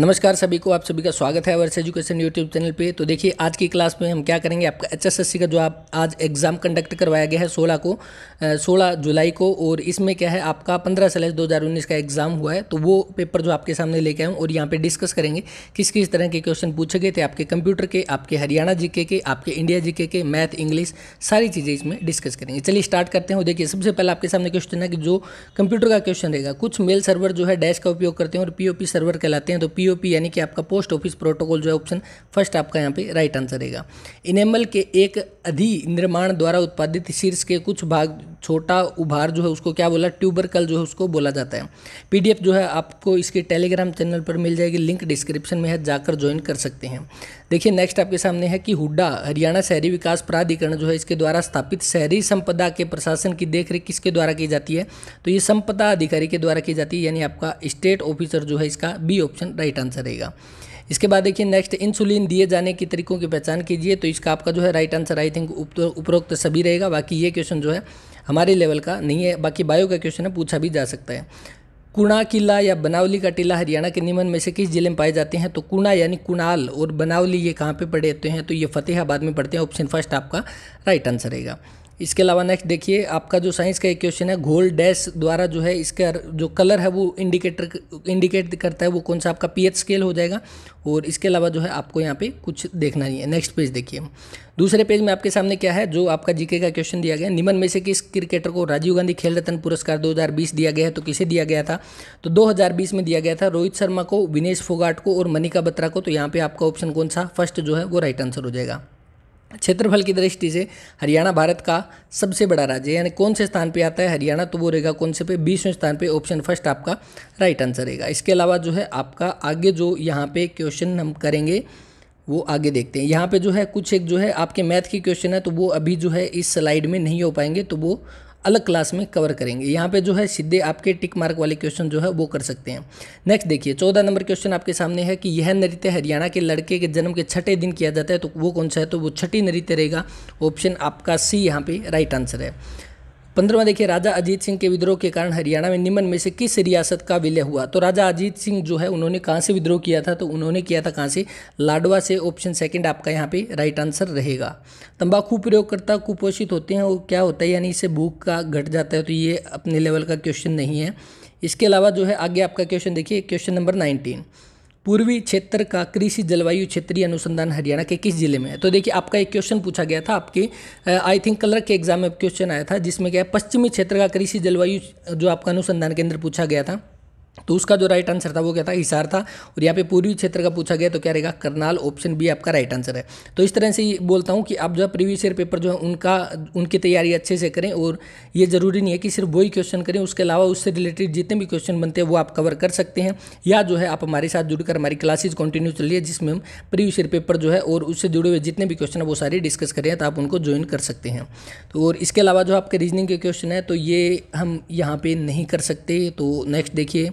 नमस्कार सभी को आप सभी का स्वागत है वर्ष एजुकेशन यूट्यूब चैनल पे तो देखिए आज की क्लास में हम क्या करेंगे आपका एचएसएससी का जो आप आज एग्ज़ाम कंडक्ट करवाया गया है 16 को 16 जुलाई को और इसमें क्या है आपका 15 सलेस 2019 का एग्ज़ाम हुआ है तो वो पेपर जो आपके सामने लेके आए और यहाँ पर डिस्कस करेंगे किस किस तरह के क्वेश्चन पूछे गए थे आपके कंप्यूटर के आपके हरियाणा जी के आपके इंडिया जी के मैथ इंग्लिश सारी चीज़ें इसमें डिस्कस करेंगे चलिए स्टार्ट करते हैं देखिए सबसे पहले आपके सामने क्वेश्चन है कि जो कंप्यूटर का क्वेश्चन रहेगा कुछ मेल सर्वर जो है डैश का उपयोग करते हैं और पी सर्वर कहलाते हैं तो पी पी यानी कि आपका पोस्ट ऑफिस प्रोटोकॉल जो है ऑप्शन फर्स्ट आपका यहाँ पे राइट आंसर रहेगा इनेमल के एक अधि निर्माण द्वारा उत्पादित शीर्ष के कुछ भाग छोटा उभार जो है उसको क्या बोला ट्यूबरकल जो है उसको बोला जाता है पीडीएफ जो है आपको इसके टेलीग्राम चैनल पर मिल जाएगी लिंक डिस्क्रिप्शन में है जाकर ज्वाइन कर सकते हैं देखिए नेक्स्ट आपके सामने है कि हुड्डा हरियाणा शहरी विकास प्राधिकरण जो है इसके द्वारा स्थापित शहरी संपदा के प्रशासन की देखरेख किसके द्वारा की जाती है तो ये संपदा अधिकारी के द्वारा की जाती है यानी आपका स्टेट ऑफिसर जो है इसका बी ऑप्शन राइट आंसर रहेगा इसके बाद देखिए नेक्स्ट इंसुलिन दिए जाने के तरीकों की पहचान कीजिए तो इसका आपका जो है राइट आंसर आई थिंक उपरोक्त सभी रहेगा बाकी ये क्वेश्चन जो है हमारे लेवल का नहीं है बाकी बायो का क्वेश्चन है पूछा भी जा सकता है कुणा किला या बनावली का टीला हरियाणा के निमन में से किस जिले में पाए जाते हैं तो कुणा यानी कुणाल और बनावली ये कहाँ पे पड़े होते तो हैं तो ये फतेहाबाद में पड़ते हैं ऑप्शन फर्स्ट आपका राइट आंसर रहेगा इसके अलावा नेक्स्ट देखिए आपका जो साइंस का एक क्वेश्चन है घोल डैश द्वारा जो है इसका जो कलर है वो इंडिकेटर इंडिकेट करता है वो कौन सा आपका पीएच स्केल हो जाएगा और इसके अलावा जो है आपको यहाँ पे कुछ देखना नहीं है नेक्स्ट पेज देखिए दूसरे पेज में आपके सामने क्या है जो आपका जीके का क्वेश्चन दिया गया निमन में से किस क्रिकेटर को राजीव गांधी खेल रत्न पुरस्कार 2020 दिया गया है तो किसे दिया गया था तो 2020 में दिया गया था रोहित शर्मा को विनेश फोगाट को और मनिका बत्रा को तो यहाँ पे आपका ऑप्शन कौन सा फर्स्ट जो है वो राइट आंसर हो जाएगा क्षेत्रफल की दृष्टि से हरियाणा भारत का सबसे बड़ा राज्य है यानी कौन से स्थान पे आता है हरियाणा तो वो रहेगा कौन से पे बीसवें स्थान पे ऑप्शन फर्स्ट आपका राइट आंसर रहेगा इसके अलावा जो है आपका आगे जो यहाँ पे क्वेश्चन हम करेंगे वो आगे देखते हैं यहाँ पे जो है कुछ एक जो है आपके मैथ की क्वेश्चन है तो वो अभी जो है इस स्लाइड में नहीं हो पाएंगे तो वो अलग क्लास में कवर करेंगे यहाँ पे जो है सीधे आपके टिक मार्क वाले क्वेश्चन जो है वो कर सकते हैं नेक्स्ट देखिए चौदह नंबर क्वेश्चन आपके सामने है कि यह नृत्य हरियाणा के लड़के के जन्म के छठे दिन किया जाता है तो वो कौन सा है तो वो छठी नृत्य रहेगा ऑप्शन आपका सी यहाँ पे राइट आंसर है पंद्रह देखिए राजा अजीत सिंह के विद्रोह के कारण हरियाणा में निम्न में से किस रियासत का विलय हुआ तो राजा अजीत सिंह जो है उन्होंने कहाँ से विद्रोह किया था तो उन्होंने किया था कहाँ से लाडवा से ऑप्शन सेकंड आपका यहाँ पे राइट आंसर रहेगा तंबाकू प्रयोगकर्ता कुपोषित होते हैं वो क्या होता है यानी इससे भूख का घट जाता है तो ये अपने लेवल का क्वेश्चन नहीं है इसके अलावा जो है आगे आपका क्वेश्चन देखिए क्वेश्चन नंबर नाइनटीन पूर्वी क्षेत्र का कृषि जलवायु क्षेत्रीय अनुसंधान हरियाणा के किस जिले में है तो देखिए आपका एक क्वेश्चन पूछा गया था आपके आई थिंक कलर के एग्जाम में क्वेश्चन आया था जिसमें क्या पश्चिमी क्षेत्र का कृषि जलवायु जो आपका अनुसंधान केंद्र पूछा गया था तो उसका जो राइट आंसर था वो क्या था हिसार था और यहाँ पे पूर्वी क्षेत्र का पूछा गया तो क्या रहेगा करनाल ऑप्शन बी आपका राइट आंसर है तो इस तरह से बोलता हूँ कि आप जो है प्रीवियस ईयर पेपर जो है उनका उनकी तैयारी अच्छे से करें और ये ज़रूरी नहीं है कि सिर्फ वही क्वेश्चन करें उसके अलावा उससे रिलेटेड जितने भी क्वेश्चन बनते हैं वो आप कवर कर सकते हैं या जो है आप हमारे साथ जुड़कर हमारी क्लासेज कंटिन्यू चलिए जिसमें हम प्रीवियस ईयर पेपर जो है और उससे जुड़े हुए जितने भी क्वेश्चन है वो सारे डिस्कस करें तो आप उनको ज्वाइन कर सकते हैं तो और इसके अलावा जो आपके रीजनिंग के क्वेश्चन है तो ये हम यहाँ पर नहीं कर सकते तो नेक्स्ट देखिए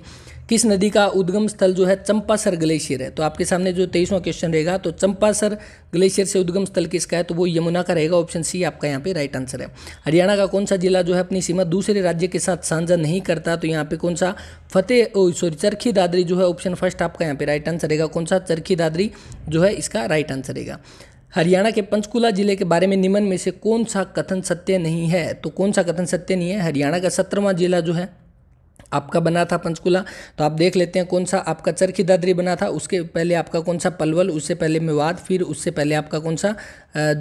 किस नदी का उद्गम स्थल जो है चंपासर ग्लेशियर है तो आपके सामने जो तेईसवां क्वेश्चन रहेगा तो चंपासर ग्लेशियर से उद्गम स्थल किसका है तो वो यमुना का रहेगा ऑप्शन सी आपका यहाँ पे राइट आंसर है हरियाणा का कौन सा जिला जो है अपनी सीमा दूसरे राज्य के साथ साझा नहीं करता तो यहाँ पे कौन सा फतेह सॉरी चरखी दादरी जो है ऑप्शन फर्स्ट आपका यहाँ पे राइट आंसर रहेगा कौन सा चरखी दादरी जो है इसका राइट आंसर रहेगा हरियाणा के पंचकुला जिले के बारे में निम्न में से कौन सा कथन सत्य नहीं है तो कौन सा कथन सत्य नहीं है हरियाणा का सत्रहवा जिला जो है आपका बना था पंचकुला तो आप देख लेते हैं कौन सा आपका चरखी दादरी बना था उसके पहले आपका कौन सा पलवल उससे पहले मेवात फिर उससे पहले आपका कौन सा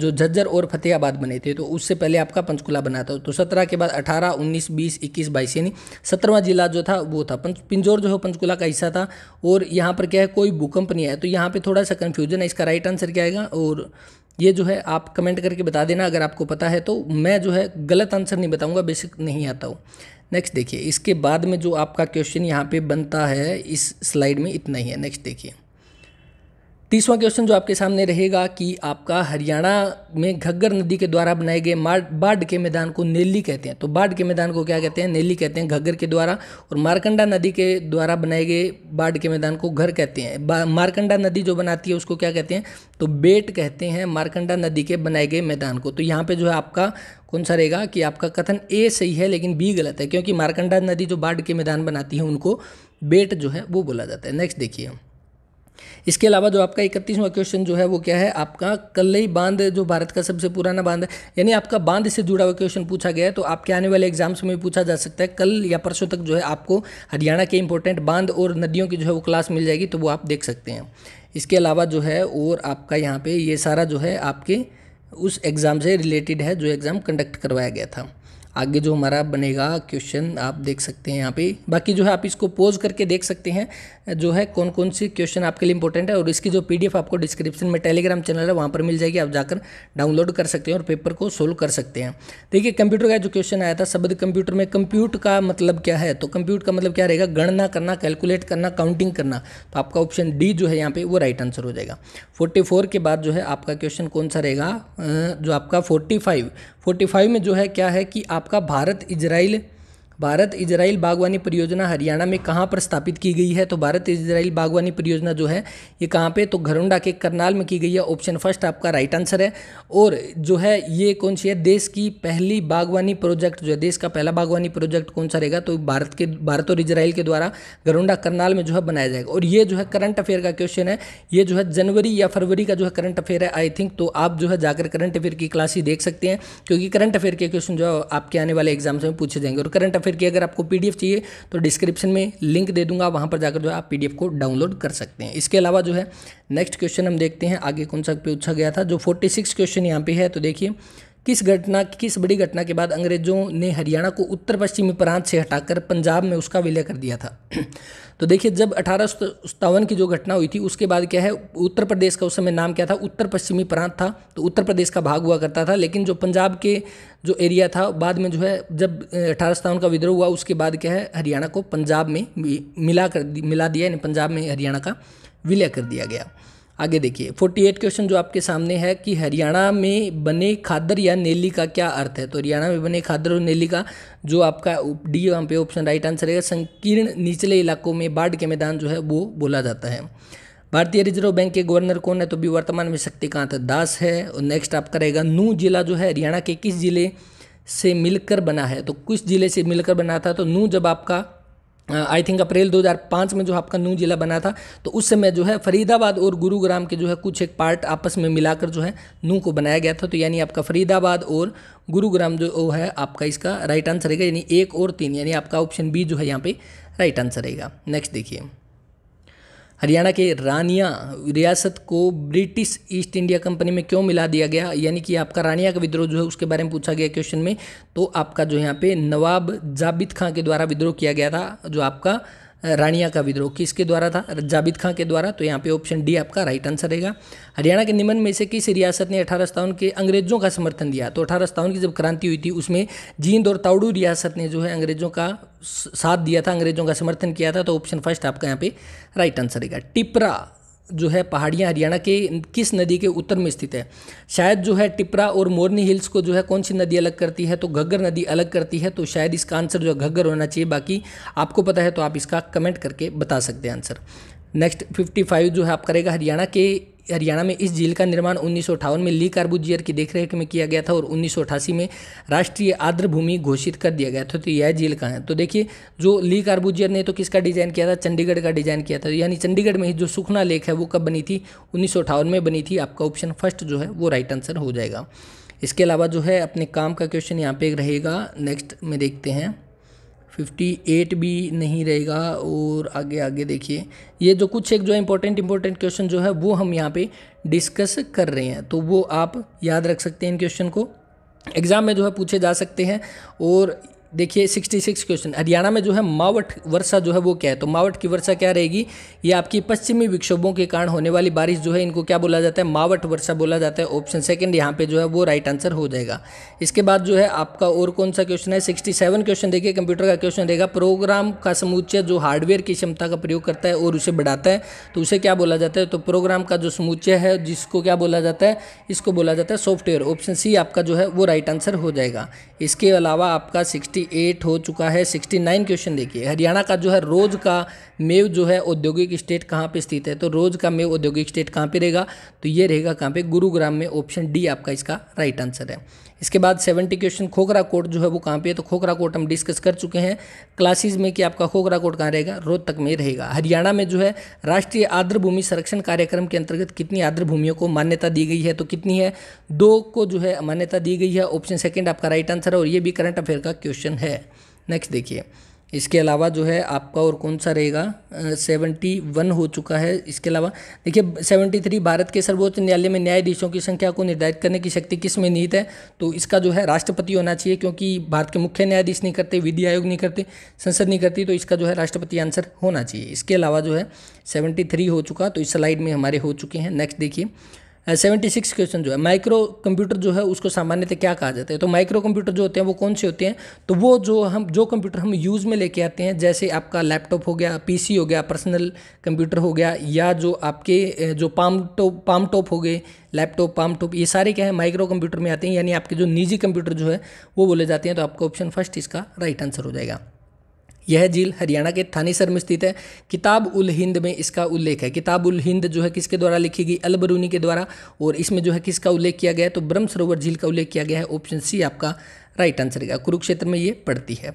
जो झज्जर और फतेहाबाद बने थे तो उससे पहले आपका पंचकुला बना था तो सत्रह के बाद अठारह उन्नीस बीस इक्कीस बाईस यानी सत्रहवा जिला जो था वो था पिंजौर जो है पंचकुला का हिस्सा था और यहाँ पर क्या है कोई भूकंप नहीं आया तो यहाँ पर थोड़ा सा कन्फ्यूजन है इसका राइट आंसर क्या आएगा और ये जो है आप कमेंट करके बता देना अगर आपको पता है तो मैं जो है गलत आंसर नहीं बताऊंगा बेसिक नहीं आता हूँ नेक्स्ट देखिए इसके बाद में जो आपका क्वेश्चन यहाँ पे बनता है इस स्लाइड में इतना ही है नेक्स्ट देखिए तीसवा क्वेश्चन जो आपके सामने रहेगा कि आपका हरियाणा में घग्गर नदी के द्वारा बनाए गए बाढ़ के मैदान को नेली कहते हैं तो बाढ़ के मैदान को क्या कहते हैं नेली कहते हैं घग्गर के द्वारा और मारकंडा नदी के द्वारा बनाए गए बाढ़ के मैदान को घर कहते हैं मारकंडा नदी जो बनाती है उसको क्या कहते हैं तो बेट कहते हैं मारकंडा नदी के बनाए गए मैदान को तो यहाँ पर जो है आपका कौन सा रहेगा कि आपका कथन ए सही है लेकिन बी गलत है क्योंकि मारकंडा नदी जो बाढ़ के मैदान बनाती है उनको बेट जो है वो बोला जाता है नेक्स्ट देखिए हम इसके अलावा जो आपका इकतीसवां क्वेश्चन जो है वो क्या है आपका कल्लई बांध जो भारत का सबसे पुराना बांध है यानी आपका बांध से जुड़ा हुआ क्वेश्चन पूछा गया है तो आपके आने वाले एग्जाम्स में भी पूछा जा सकता है कल या परसों तक जो है आपको हरियाणा के इंपॉर्टेंट बांध और नदियों की जो है वो क्लास मिल जाएगी तो वो आप देख सकते हैं इसके अलावा जो है और आपका यहाँ पे ये सारा जो है आपके उस एग्ज़ाम से रिलेटेड है जो एग्ज़ाम कंडक्ट करवाया गया था आगे जो हमारा बनेगा क्वेश्चन आप देख सकते हैं यहाँ पे बाकी जो है आप इसको पोज करके देख सकते हैं जो है कौन कौन सी क्वेश्चन आपके लिए इंपॉर्टेंट है और इसकी जो पीडीएफ आपको डिस्क्रिप्शन में टेलीग्राम चैनल है वहाँ पर मिल जाएगी आप जाकर डाउनलोड कर सकते हैं और पेपर को सोल्व कर सकते हैं देखिए कंप्यूटर का जो क्वेश्चन आया था शब्द कंप्यूटर में कंप्यूट का मतलब क्या है तो कंप्यूट का मतलब क्या रहेगा गणना करना कैलकुलेट करना काउंटिंग करना तो आपका ऑप्शन डी जो है यहाँ पे वो राइट आंसर हो जाएगा 44 के बाद जो है आपका क्वेश्चन कौन सा रहेगा जो आपका 45 फोर्टी फाइव में जो है क्या है कि आपका भारत इजराइल भारत इजराइल बागवानी परियोजना हरियाणा में कहाँ पर स्थापित की गई है तो भारत इजराइल बागवानी परियोजना जो है ये कहाँ पे तो घरोंडा के करनाल में की गई है ऑप्शन फर्स्ट आपका राइट आंसर है और जो है ये कौन सी है देश की पहली बागवानी प्रोजेक्ट जो है देश का पहला बागवानी प्रोजेक्ट कौन सा रहेगा तो भारत के भारत और इजराइल के द्वारा घरोंडा करनाल में जो है बनाया जाएगा और ये जो है करंट अफेयर का क्वेश्चन है ये जो है जनवरी या फरवरी का जो है करंट अफेयर है आई थिंक तो आप जो है जाकर करंट अफेयर की क्लास ही देख सकते हैं क्योंकि करंट अफेयर के क्वेश्चन जो है आपके आने वाले एग्जाम्स में पूछे जाएंगे और करंट फिर कि अगर आपको पी चाहिए तो डिस्क्रिप्शन में लिंक दे दूंगा वहाँ पर जाकर जो है आप पी को डाउनलोड कर सकते हैं इसके अलावा जो है नेक्स्ट क्वेश्चन हम देखते हैं आगे कौन सा पूछा गया था जो फोर्टी क्वेश्चन यहाँ पर है तो देखिए किस घटना किस बड़ी घटना के बाद अंग्रेजों ने हरियाणा को उत्तर पश्चिमी प्रांत से हटाकर पंजाब में उसका विलय कर दिया था तो देखिए जब अठारह की जो घटना हुई थी उसके बाद क्या है उत्तर प्रदेश का उस समय नाम क्या था उत्तर पश्चिमी प्रांत था तो उत्तर प्रदेश का भाग हुआ करता था लेकिन जो पंजाब के जो एरिया था बाद में जो है जब अठारह का विद्रोह हुआ उसके बाद क्या है हरियाणा को पंजाब में मिला कर मिला दिया यानी पंजाब में हरियाणा का विलय कर दिया गया आगे देखिए 48 क्वेश्चन जो आपके सामने है कि हरियाणा में बने खादर या नेली का क्या अर्थ है तो हरियाणा में बने खादर और नेली का जो आपका डी वहाँ पे ऑप्शन राइट आंसर है संकीर्ण निचले इलाकों में बाढ़ के मैदान जो है वो बोला जाता है भारतीय रिजर्व बैंक के गवर्नर कौन है तो भी वर्तमान में शक्तिकांत दास है और नेक्स्ट आपका रहेगा नू जिला जो है हरियाणा के किस जिले से मिलकर बना है तो किस जिले से मिलकर बना था तो नू जब आपका आई थिंक अप्रैल 2005 में जो आपका न्यू जिला बना था तो उस समय जो है फरीदाबाद और गुरुग्राम के जो है कुछ एक पार्ट आपस में मिलाकर जो है नू को बनाया गया था तो यानी आपका फरीदाबाद और गुरुग्राम जो है आपका इसका राइट आंसर रहेगा यानी एक और तीन यानी आपका ऑप्शन बी जो है यहाँ पे राइट आंसर रहेगा नेक्स्ट देखिए हरियाणा के रानिया रियासत को ब्रिटिश ईस्ट इंडिया कंपनी में क्यों मिला दिया गया यानी कि आपका रानिया का विद्रोह जो है उसके बारे में पूछा गया क्वेश्चन में तो आपका जो यहाँ पे नवाब जाबिद खां के द्वारा विद्रोह किया गया था जो आपका रानिया का विद्रोह किसके द्वारा था जाबिद खां के द्वारा तो यहाँ पे ऑप्शन डी आपका राइट आंसर रहेगा हरियाणा के निम्न में से किस रियासत ने अठारह के अंग्रेजों का समर्थन दिया तो अठारह की जब क्रांति हुई थी उसमें जींद और ताउडू रियासत ने जो है अंग्रेजों का साथ दिया था अंग्रेजों का समर्थन किया था तो ऑप्शन फर्स्ट आपका यहाँ पे राइट आंसर रहेगा टिपरा जो है पहाड़ियाँ हरियाणा के किस नदी के उत्तर में स्थित है शायद जो है टिपरा और मोरनी हिल्स को जो है कौन सी नदी अलग करती है तो घग्गर नदी अलग करती है तो शायद इसका आंसर जो है घग्गर होना चाहिए बाकी आपको पता है तो आप इसका कमेंट करके बता सकते हैं आंसर नेक्स्ट 55 जो है आप करेगा हरियाणा के हरियाणा में इस झील का निर्माण उन्नीस में ली कार्बुजियर की देखरेख में किया गया था और उन्नीस में राष्ट्रीय आर्द्र भूमि घोषित कर दिया गया था तो यह झील कहाँ है तो देखिए जो ली कार्बुजियर ने तो किसका डिज़ाइन किया था चंडीगढ़ का डिज़ाइन किया था तो यानी चंडीगढ़ में ही जो सुखना लेक है वो कब बनी थी उन्नीस में बनी थी आपका ऑप्शन फर्स्ट जो है वो राइट आंसर हो जाएगा इसके अलावा जो है अपने काम का क्वेश्चन यहाँ पे रहेगा नेक्स्ट में देखते हैं फिफ्टी एट भी नहीं रहेगा और आगे आगे देखिए ये जो कुछ एक जो इम्पोर्टेंट इम्पोर्टेंट क्वेश्चन जो है वो हम यहाँ पे डिस्कस कर रहे हैं तो वो आप याद रख सकते हैं इन क्वेश्चन को एग्ज़ाम में जो है पूछे जा सकते हैं और देखिए 66 क्वेश्चन हरियाणा में जो है मावट वर्षा जो है वो क्या है तो मावट की वर्षा क्या रहेगी ये आपकी पश्चिमी विक्षोभों के कारण होने वाली बारिश जो है इनको क्या बोला जाता है मावट वर्षा बोला जाता है ऑप्शन सेकंड यहाँ पे जो है वो राइट आंसर हो जाएगा इसके बाद जो है आपका और कौन सा क्वेश्चन है सिक्सटी क्वेश्चन देखिए कंप्यूटर का क्वेश्चन रहेगा प्रोग्राम का समुच्चय जो हार्डवेयर की क्षमता का प्रयोग करता है और उसे बढ़ाता है तो उसे क्या बोला जाता है तो प्रोग्राम का जो समुच्चय है जिसको क्या बोला जाता है इसको बोला जाता है सॉफ्टवेयर ऑप्शन सी आपका जो है वो राइट आंसर हो जाएगा इसके अलावा आपका सिक्सटी 68 हो चुका है 69 क्वेश्चन देखिए हरियाणा का जो है रोज़ का मेव जो है औद्योगिक स्टेट कहाँ पे स्थित है तो रोज़ का मेव औद्योगिक स्टेट कहाँ पे रहेगा तो ये रहेगा कहाँ पे गुरुग्राम में ऑप्शन डी आपका इसका राइट आंसर है इसके बाद सेवेंटी क्वेश्चन खोखरा कोट जो है वो कहाँ पे है तो खोखरा कोट हम डिस्कस कर चुके हैं क्लासेज में कि आपका खोखरा कोट कहाँ रहेगा रोहतक में रहेगा हरियाणा में जो है राष्ट्रीय आर्द्र भूमि संरक्षण कार्यक्रम के अंतर्गत कितनी आर्द्र भूमियों को मान्यता दी गई है तो कितनी है दो को जो है मान्यता दी गई है ऑप्शन सेकेंड आपका राइट आंसर है और ये भी करंट अफेयर का क्वेश्चन है नेक्स्ट देखिए इसके अलावा जो है आपका और कौन सा रहेगा सेवेंटी वन हो चुका है इसके अलावा देखिए सेवेंटी थ्री भारत के सर्वोच्च न्यायालय में न्यायाधीशों की संख्या को निर्धारित करने की शक्ति किस में निहित है तो इसका जो है राष्ट्रपति होना चाहिए क्योंकि भारत के मुख्य न्यायाधीश नहीं करते विधि आयोग नहीं करते संसद नहीं करती तो इसका जो है राष्ट्रपति आंसर होना चाहिए इसके अलावा जो है सेवेंटी थ्री हो चुका तो इस स्लाइड में हमारे हो चुके हैं नेक्स्ट देखिए सेवेंटी सिक्स क्वेश्चन जो है माइक्रो कंप्यूटर जो है उसको सामान्यतः क्या कहा जाता है तो माइक्रो कंप्यूटर जो होते हैं वो कौन से होते हैं तो वो जो हम जो कंप्यूटर हम यूज़ में लेके आते हैं जैसे आपका लैपटॉप हो गया पीसी हो गया पर्सनल कंप्यूटर हो गया या जो आपके जो पाम टॉप पाम टॉप हो गए लैपटॉप पाम टॉप ये सारे क्या है माइक्रो कंप्यूटर में आते हैं यानी आपके जो निजी कंप्यूटर जो है वो बोले जाते हैं तो आपका ऑप्शन फर्स्ट इसका राइट आंसर हो जाएगा यह झील हरियाणा के थानीसर में स्थित है किताब उल हिंद में इसका उल्लेख है किताब उल हिंद जो है किसके द्वारा लिखी गई अलबरूनी के द्वारा और इसमें जो है किसका उल्लेख किया गया है तो ब्रह्म सरोवर झील का उल्लेख किया गया है ऑप्शन सी आपका राइट आंसर रहेगा कुरुक्षेत्र में ये पड़ती है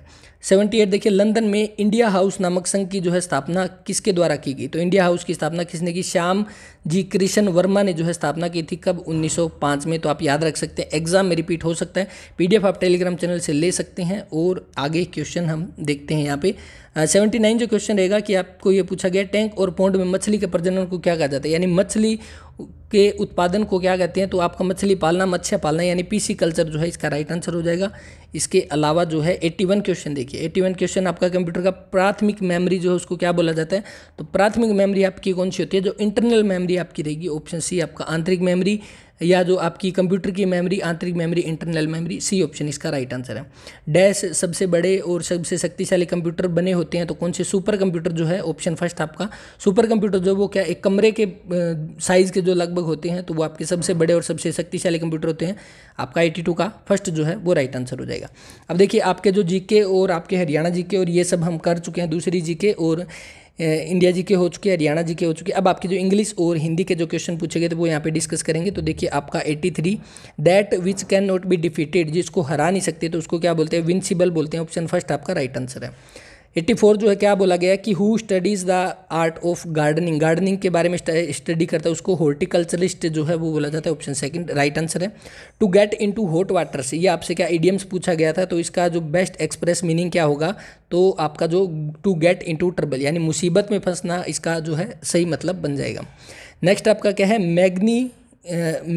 सेवेंटी एट देखिए लंदन में इंडिया हाउस नामक संघ की जो है स्थापना किसके द्वारा की गई तो इंडिया हाउस की स्थापना किसने की श्याम जी कृष्ण वर्मा ने जो है स्थापना की थी कब 1905 में तो आप याद रख सकते हैं एग्जाम में रिपीट हो सकता है पीडीएफ आप टेलीग्राम चैनल से ले सकते हैं और आगे क्वेश्चन हम देखते हैं यहाँ पे सेवेंटी नाइन जो क्वेश्चन रहेगा कि आपको ये पूछा गया टैंक और पौंड में मछली के प्रजनन को क्या कहा जाता है यानी मछली के उत्पादन को क्या कहते हैं तो आपका मछली पालना मत्स्य पालना यानी पीसी कल्चर जो है इसका राइट आंसर हो जाएगा इसके अलावा जो है 81 क्वेश्चन देखिए 81 क्वेश्चन आपका कंप्यूटर का प्राथमिक मेमोरी जो है उसको क्या बोला जाता है तो प्राथमिक मेमोरी आपकी कौन सी होती है जो इंटरनल मेमोरी आपकी रहेगी ऑप्शन सी आपका आंतरिक मेमोरी या जो आपकी कंप्यूटर की मेमोरी आंतरिक memory internal memory C option इसका राइट आंसर है डैश सबसे बड़े और सबसे शक्तिशाली कंप्यूटर बने होते हैं तो कौन से सुपर कंप्यूटर जो है ऑप्शन फर्स्ट आपका सुपर कंप्यूटर जो वो क्या एक कमरे के साइज़ के जो लगभग होते हैं तो वो आपके सबसे बड़े और सबसे शक्तिशाली कंप्यूटर होते हैं आपका एटी टू का फर्स्ट जो है वो राइट आंसर हो जाएगा अब देखिए आपके जो जी और आपके हरियाणा जी और ये सब हम कर चुके हैं दूसरी जी और इंडिया जी के हो चुके हरियाणा जी के हो चुके अब आपके जो इंग्लिश और हिंदी के जो क्वेश्चन पूछे गए थे वो यहाँ पे डिस्कस करेंगे तो देखिए आपका 83 three that which can not be defeated जिसको हरा नहीं सकते तो उसको क्या बोलते हैं विंसिबल बोलते हैं ऑप्शन फर्स्ट आपका राइट आंसर है एट्टी फोर जो है क्या बोला गया कि who studies the art of gardening gardening के बारे में स्टडी करता है उसको हॉर्टिकल्चरिस्ट जो है वो बोला जाता है ऑप्शन सेकंड राइट आंसर है to get into hot से ये आपसे क्या एडियम्स पूछा गया था तो इसका जो बेस्ट एक्सप्रेस मीनिंग क्या होगा तो आपका जो to get into trouble यानी मुसीबत में फंसना इसका जो है सही मतलब बन जाएगा नेक्स्ट आपका क्या है मैग्नी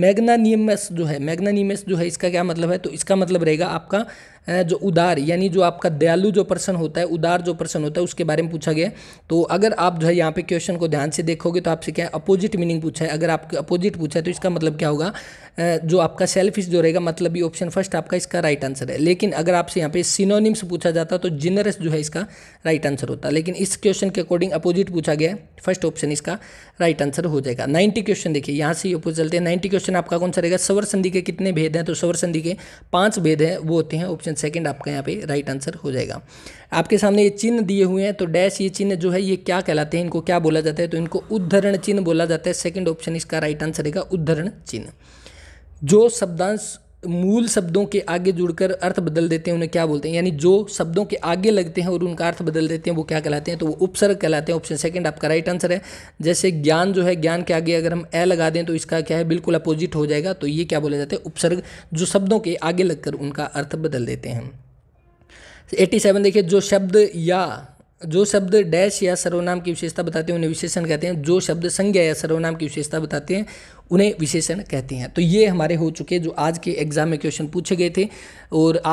मैग्नानियमस जो है मैग्नानियमस जो है इसका क्या मतलब है तो इसका मतलब रहेगा आपका जो उदार यानी जो आपका दयालु जो पर्सन होता है उदार जो पर्सन होता है उसके बारे में पूछा गया तो अगर आप जो है यहाँ पे क्वेश्चन को ध्यान से देखोगे तो आपसे क्या है अपोजिट मीनिंग पूछा है अगर आपके अपोजिट पूछा है तो इसका मतलब क्या होगा जो आपका सेल्फिश जो रहेगा मतलब ये ऑप्शन फर्स्ट आपका इसका राइट आंसर है लेकिन अगर आपसे यहाँ पे सिनोनिम्स पूछा जाता तो जिनरस जो है इसका राइट आंसर होता लेकिन इस क्वेश्चन के अकॉर्डिंग अपोजिट पूछा गया है फर्स्ट ऑप्शन इसका राइट आंसर हो जाएगा नाइन्टी क्वेश्चन देखिए यहाँ से ये पूछ चलते हैं नाइन्टी क्वेश्चन आपका कौन सा रहेगा सवर संधि के कितने भेद हैं तो सवर संधि के पाँच भेद हैं वो होते हैं ऑप्शन क्वेश्चन सेकंड आपका यहाँ पे राइट आंसर हो जाएगा आपके सामने ये चिन्ह दिए हुए हैं तो डैश ये चिन्ह जो है ये क्या कहलाते हैं इनको क्या बोला जाता है तो इनको उद्धरण चिन्ह बोला जाता है सेकेंड ऑप्शन इसका राइट आंसर रहेगा उद्धरण चिन्ह जो शब्दांश मूल शब्दों के आगे जुड़कर अर्थ बदल देते हैं उन्हें क्या बोलते हैं यानी जो शब्दों के आगे लगते हैं और उनका अर्थ बदल देते हैं वो क्या कहलाते हैं तो वो उपसर्ग कहलाते हैं ऑप्शन सेकंड आपका राइट आंसर है जैसे ज्ञान जो है ज्ञान के आगे अगर हम ए लगा दें तो इसका क्या है बिल्कुल अपोजिट हो जाएगा तो ये क्या बोले जाते हैं उपसर्ग जो शब्दों के आगे लगकर उनका अर्थ बदल देते हैं एटी सेवन देखिए जो शब्द या जो शब्द डैश या सर्वनाम की विशेषता बताते हैं उन्हें विशेषण कहते हैं जो शब्द संज्ञा या सर्वनाम की विशेषता बताते हैं उन्हें विशेषण कहते हैं तो ये हमारे हो चुके जो आज के एग्जाम में क्वेश्चन पूछे गए थे और आप